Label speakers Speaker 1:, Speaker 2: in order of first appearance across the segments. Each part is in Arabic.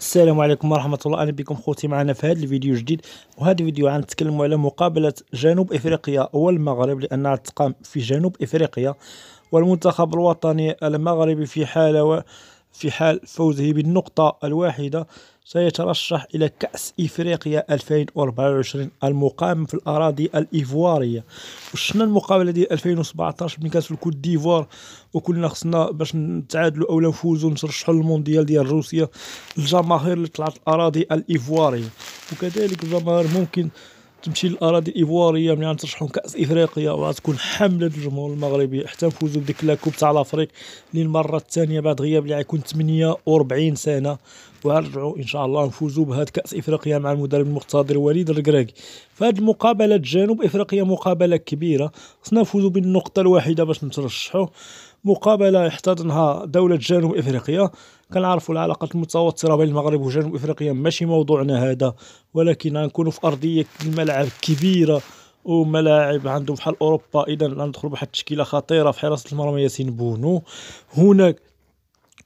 Speaker 1: السلام عليكم ورحمة الله أهلا بكم خوتي معنا في هذا الفيديو جديد وهذا الفيديو غنتكلموا على مقابلة جنوب إفريقيا والمغرب لأنها تقام في جنوب إفريقيا والمنتخب الوطني المغربي في حالة و... في حال فوزه بالنقطة الواحدة سيترشح إلى كأس إفريقيا 2024 المقام في الأراضي الإيفوارية وشنا المقابلة ديال 2017 من كأس في الكوت ديفوار وكلنا خصنا باش نتعادلوا أو نفوزوا نترشحوا للمونديال ديال روسيا الجماهير اللي طلعت الأراضي الإيفوارية وكذلك الجماهير ممكن تمشي للاراضي الايفواريه ملي غنترشحوا كاس افريقيا وغتكون حمله الجمهور المغربي حتى نفوزوا بديك لاكوب تاع لافريك للمره الثانيه بعد غياب اللي غيكون 48 سنه وغنرجعوا ان شاء الله نفوزوا بهاد كاس افريقيا مع المدرب المقتدر وليد الركراكي فهاد المقابله جنوب افريقيا مقابله كبيره خصنا نفوزوا بالنقطه الواحده باش نترشحوا مقابله احتضنها دوله جنوب افريقيا كنعرفوا العلاقات المتوتره بين المغرب وجنوب افريقيا ماشي موضوعنا هذا ولكن غنكونوا في ارضيه الملعب كبيره وملاعب عندهم بحال اوروبا اذا ندخل بواحد التشكيله خطيره في حراسه المرمى ياسين بونو هناك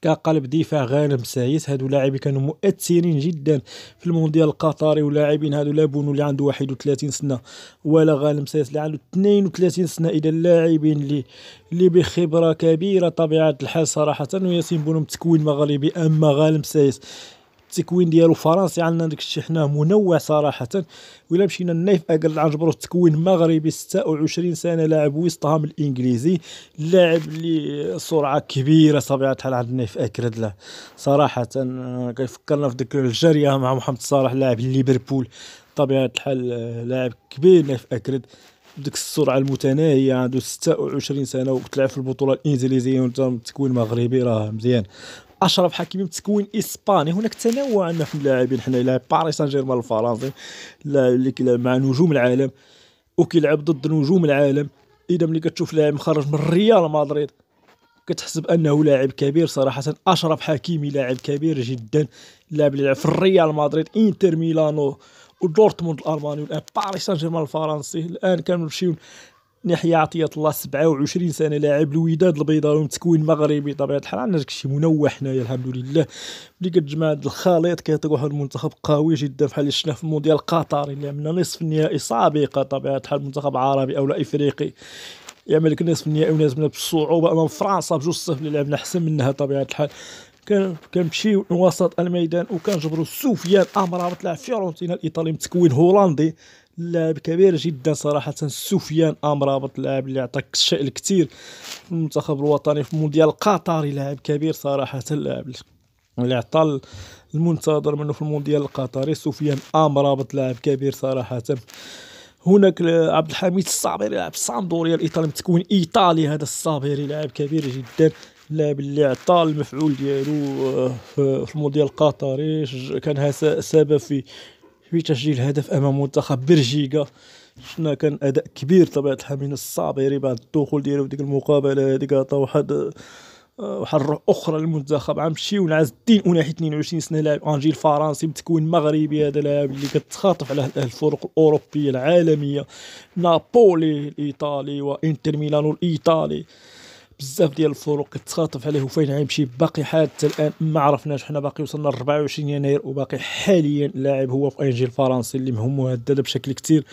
Speaker 1: كقلب دفاع غانم سايس هادو لاعبين كانوا مؤثرين جدا في المونديال القطري ولاعبين هادو لا بونو اللي عنده 31 سنه ولا غانم سايس اللي عنده 32 سنه اذا اللاعبين اللي اللي بخبره كبيره طبيعه الحال صراحه وياسين بونو متكوين مغربي اما غانم سايس التكوين ديالو فرنسي عندنا داك الشيء حنا منوع صراحه ولا مشينا لنايف اكل نجبروا التكوين مغربي 26 سنه لاعب ويستهام هام الانجليزي لاعب اللي سرعه كبيره طبيعه الحال عند نايف اكل صراحه كيفكرنا في ديك الجاريه مع محمد صلاح لاعب ليفربول طبيعه الحال لاعب كبير نايف اكرد بديك السرعه المتناهيه عنده 26 سنه وتلعب في البطوله الانجليزيه وانت تكوين مغربي راه مزيان اشرف حكيمي بتكوين اسباني هناك تنوع عندنا في اللاعبين حنا لاعب باريس سان جيرمان الفرنسي اللي كيلعب مع نجوم العالم وكيلعب ضد نجوم العالم اذا ملي كتشوف لاعب مخرج من ريال مدريد كتحسب انه لاعب كبير صراحه اشرف حكيمي لاعب كبير جدا لاعب اللي لعب في ريال مدريد انتر ميلانو ودورتموند الالماني والان باريس سان جيرمان الفرنسي الان كنمشيو ناحيه عطيه الله 27 سنه لاعب الوداد البيضاوي ومتكوين مغربي بطبيعه الحال عندنا داكشي منوح حنايا الحمد لله ملي كتجمع هذا الخليط كيعطيك المنتخب قوي جدا بحال اللي شفنا في مونديال قطر اللي عملنا نصف النهائي سابقه طبيعه الحال منتخب عربي او لا افريقي يعمل كنا نصف النهائي ونازمنا بالصعوبه امام فرنسا بجوج صفر اللي لعبنا احسن منها طبيعه الحال كان كنمشيو من وسط الميدان وكنجبروا سفيان امرابط لاعب فيورنتينا الايطالي متكوين هولندي لاعب كبير جدا صراحه سفيان امرابط لاعب اللي عطاك الشيء الكثير المنتخب الوطني في مونديال القطري لاعب كبير صراحه لاعب اللي عطى المنتظر منه في المونديال القطري سفيان امرابط لاعب كبير صراحه هناك عبد الحميد الصابري لاعب صندوريا الايطالي متكون ايطالي هذا الصابري لاعب كبير جدا اللاعب اللي عطى المفعول ديالو آه، في المونديال القطري كان سبب في في تسجيل هدف امام منتخب بلجيكا شفنا كان اداء كبير طبيعه الحال من الصابري بعد الدخول ديالو ديك المقابله هذيك عطا واحد واحد الروح اخرى للمنتخب عم شي ونعز الدين اوناحي 22 سنه لاعب انجي الفرنسي بتكوين مغربي هذا اللاعب اللي كتخاطف على الفرق الاوروبيه العالميه نابولي الايطالي وانتر ميلانو الايطالي بزاف ديال الفروق كتخاطف عليه وفين غيمشي باقي حتى الان ما عرفناش حنا باقي وصلنا ل 24 يناير وباقي حاليا لاعب هو في انجيل الفرنسي اللي مهم مهدده بشكل كثير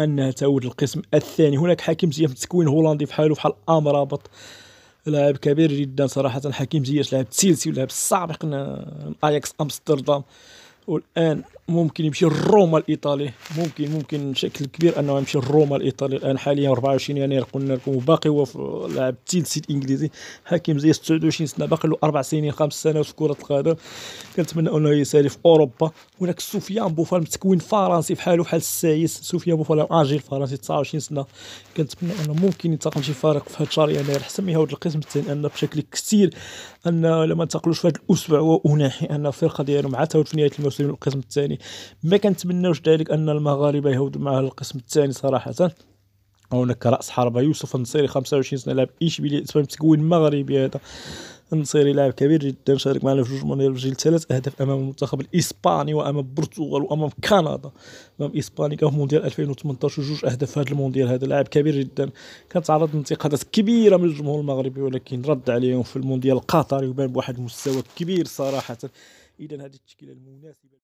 Speaker 1: انها تعود القسم الثاني هناك حكيم زياش التكوين هولندي فحاله بحال امرابط لاعب كبير جدا صراحه حكيم زياش لاعب تشيلسي ولاعب السابق اياكس امستردام والان ممكن يمشي لروما الايطالي ممكن ممكن بشكل كبير انه يمشي لروما الايطالي الان حاليا 24 يناير قلنا لكم وباقي هو لاعب التيلسي الانجليزي حكيم زياس 29 سنه باقي له اربع سنين خمس سنوات في كره القدم كنتمنى انه يسالي في اوروبا هناك سفيان بوفال متكوين فرنسي بحاله بحال السايس سفيان بوفال اجيل فرنسي 29 سنه كنتمنى انه ممكن ينتقل شي فريق في هذا الشهر يناير حسن ما هذا القسم الثاني ان بشكل كثير ان لما انتقلوش في هذا الاسبوع هو اناحي ان الفرقه ديالهم عاد في نهايه الموسم المسلمين القسم الثاني ما كنتمناوش ذلك ان المغاربه يهودوا مع القسم الثاني صراحه هناك راس حربه يوسف النصيري 25 سنه لاعب اشبيليه تكوين مغربي هذا النصيري لاعب كبير جدا شارك معنا في جوج مونديال في جيل ثلاث اهداف امام المنتخب الاسباني وامام البرتغال وامام كندا امام اسبانيا في مونديال 2018 جوج اهداف في هذا المونديال هذا لاعب كبير جدا كان تعرض لانتقادات كبيره من الجمهور المغربي ولكن رد عليهم في المونديال القطري وبان بواحد المستوى كبير صراحه إذا هذه التشكيلة المناسبة